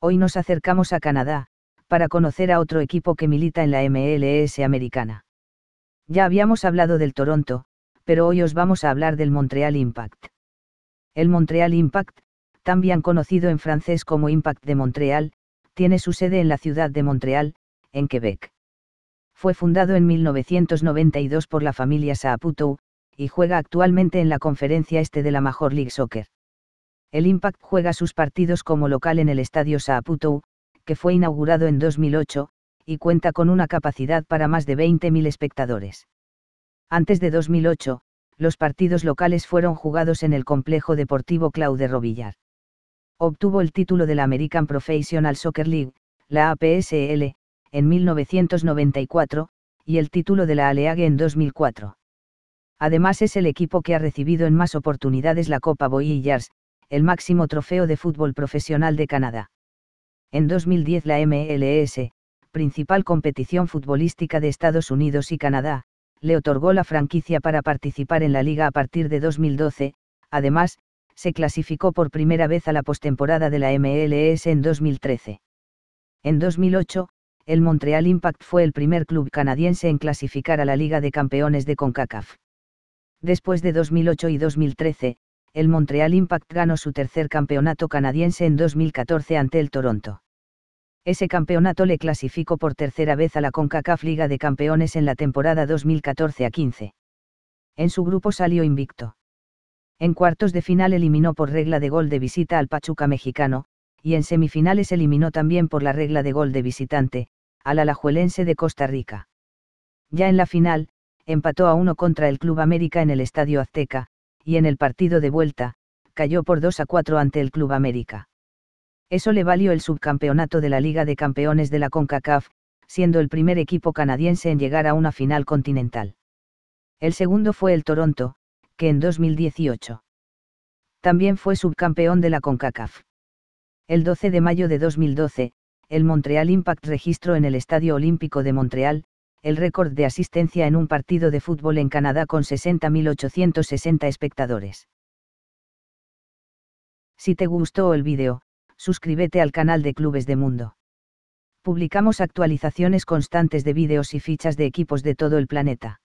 Hoy nos acercamos a Canadá, para conocer a otro equipo que milita en la MLS americana. Ya habíamos hablado del Toronto, pero hoy os vamos a hablar del Montreal Impact. El Montreal Impact, también conocido en francés como Impact de Montreal, tiene su sede en la ciudad de Montreal, en Quebec. Fue fundado en 1992 por la familia Saaputou, y juega actualmente en la conferencia este de la Major League Soccer. El Impact juega sus partidos como local en el Estadio Saaputou, que fue inaugurado en 2008, y cuenta con una capacidad para más de 20.000 espectadores. Antes de 2008, los partidos locales fueron jugados en el complejo deportivo Claude Robillard obtuvo el título de la American Professional Soccer League, la APSL, en 1994, y el título de la Aleague en 2004. Además es el equipo que ha recibido en más oportunidades la Copa Boyillars, el máximo trofeo de fútbol profesional de Canadá. En 2010 la MLS, principal competición futbolística de Estados Unidos y Canadá, le otorgó la franquicia para participar en la liga a partir de 2012, además, se clasificó por primera vez a la postemporada de la MLS en 2013. En 2008, el Montreal Impact fue el primer club canadiense en clasificar a la Liga de Campeones de CONCACAF. Después de 2008 y 2013, el Montreal Impact ganó su tercer campeonato canadiense en 2014 ante el Toronto. Ese campeonato le clasificó por tercera vez a la CONCACAF Liga de Campeones en la temporada 2014 a 15. En su grupo salió invicto. En cuartos de final eliminó por regla de gol de visita al Pachuca mexicano, y en semifinales eliminó también por la regla de gol de visitante, al Alajuelense de Costa Rica. Ya en la final, empató a uno contra el Club América en el Estadio Azteca, y en el partido de vuelta, cayó por 2 a 4 ante el Club América. Eso le valió el subcampeonato de la Liga de Campeones de la CONCACAF, siendo el primer equipo canadiense en llegar a una final continental. El segundo fue el Toronto, que en 2018. También fue subcampeón de la CONCACAF. El 12 de mayo de 2012, el Montreal Impact registró en el Estadio Olímpico de Montreal, el récord de asistencia en un partido de fútbol en Canadá con 60.860 espectadores. Si te gustó el vídeo, suscríbete al canal de Clubes de Mundo. Publicamos actualizaciones constantes de vídeos y fichas de equipos de todo el planeta.